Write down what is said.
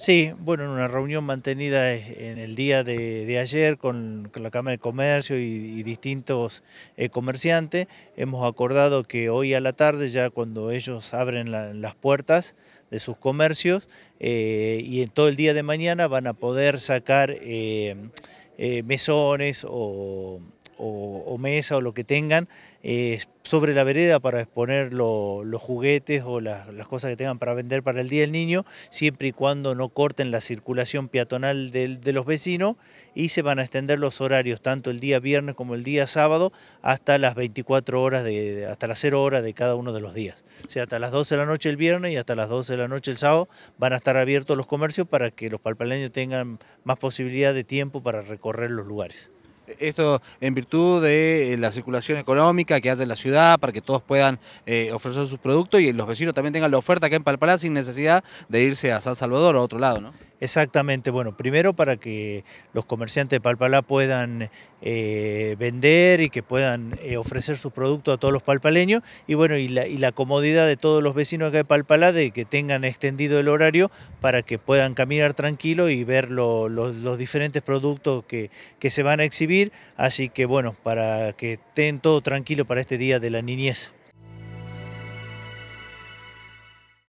Sí, bueno, en una reunión mantenida eh, en el día de, ayer con, la Cámara de Comercio y, distintos eh, comerciantes, hemos acordado que hoy a la tarde, ya cuando ellos abren las puertas de sus comercios, eh, y en todo el día de mañana van a poder sacar mesones o, o, mesa o lo que tengan sobre la vereda para exponer los juguetes o las, cosas que tengan para vender para el Día del Niño, siempre y cuando no corten la circulación peatonal de, los vecinos y se van a extender los horarios tanto el día viernes como el día sábado hasta las 24 horas, de, hasta las 0 horas de cada uno de los días. O sea, hasta las 12 de la noche el viernes y hasta las 12 de la noche el sábado van a estar abiertos los comercios para que los palpaleños tengan más posibilidad de tiempo para recorrer los lugares. Esto en virtud de eh, la circulación económica que hace en la ciudad para que todos puedan eh, ofrecer sus productos y los vecinos también tengan la oferta acá en Palpalá sin necesidad de irse a San Salvador o a otro lado, ¿no? Exactamente, bueno, primero para que los comerciantes de Palpalá puedan eh, vender y que puedan eh, ofrecer sus productos a todos los palpaleños y bueno, y la, comodidad de todos los vecinos acá de Palpalá de que tengan extendido el horario para que puedan caminar tranquilo y ver los diferentes productos que, que se van a exhibir, así que bueno, para que estén todo tranquilo para este Día de la Niñez.